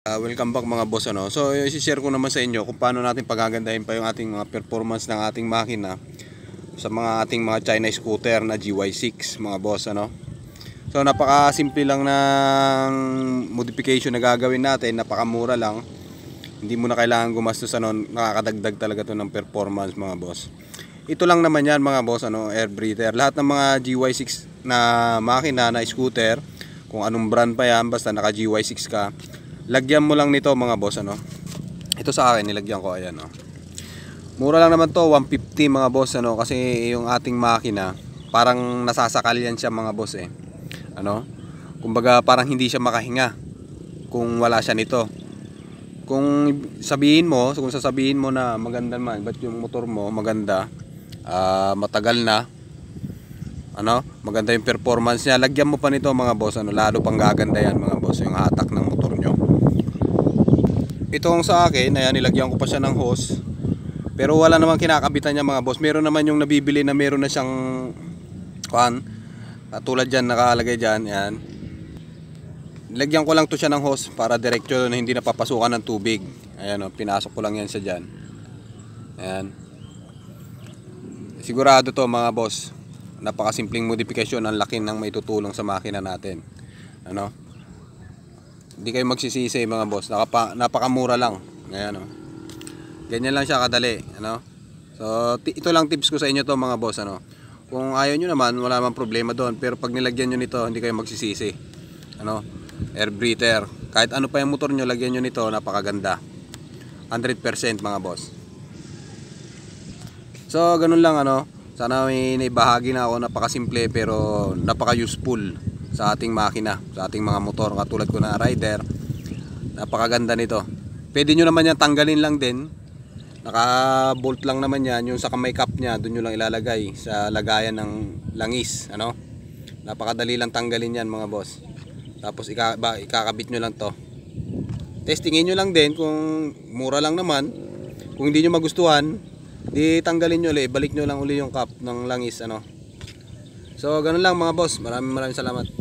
Uh, welcome back mga boss ano. So i-share ko naman sa inyo kung paano natin pagagandahin pa yung ating mga performance ng ating makina sa mga ating mga China scooter na GY6 mga boss ano. So napaka-simple lang ng modification na gagawin natin, napakamura lang. Hindi mo na kailangan gumastos ano, nakakadagdag talaga 'to ng performance mga boss. Ito lang naman 'yan mga boss ano, air breather. Lahat ng mga GY6 na makina na scooter, kung anong brand pa 'yan basta naka GY6 ka lagyan mo lang nito mga boss ano ito sa akin nilagyan ko ayan no oh. mura lang naman to 150 mga boss ano kasi yung ating makina parang nasasakal yan siya mga boss eh ano kumbaga parang hindi siya makahinga kung wala siya nito kung sabihin mo kung sasabihin mo na maganda man but yung motor mo maganda uh, matagal na ano maganda yung performance niya lagyan mo pa nito mga boss ano lalo pang gaganda yan mga boss yung hatak ng motor itong sa akin ayan nilagyan ko pa siya ng hose pero wala namang kinakabitan niya mga boss meron naman yung nabibili na meron na siyang kuan ah, tulad dyan nakalagay dyan ayan nilagyan ko lang to siya ng hose para direkto na hindi napapasukan ng tubig ayan o oh, pinasok ko lang yan sa dyan ayan sigurado to mga boss napakasimpleng modification ang laki nang maitutulong sa makina natin ano hindi kayo magsisisi mga boss. Nakapa, napakamura lang. Ngayon, no? Oh. Ganyan lang siya kadali. Ano? So, ito lang tips ko sa inyo to mga boss. Ano? Kung ayaw nyo naman, wala man problema doon. Pero pag nilagyan nyo nito, hindi kayo magsisisi. Ano? Air breather. Kahit ano pa yung motor nyo, lagyan nyo nito. Napakaganda. 100% mga boss. So, ganun lang ano. Sana may naibahagi na ako. Napakasimple pero napaka-useful sa ating makina, sa ating mga motor katulad ko na rider. Napakaganda nito. Pwede nyo naman yan tanggalin lang din. Naka-bolt lang naman yan. Yung sa kamay cup niya, doon nyo lang ilalagay sa lagayan ng langis. Ano? Napakadali lang tanggalin yan mga boss. Tapos ikakabit nyo lang to. Testingin nyo lang din kung mura lang naman. Kung hindi nyo magustuhan, di tanggalin nyo ulit. Balik nyo lang uli yung cup ng langis. Ano? So, ganun lang mga boss. Maraming maraming salamat.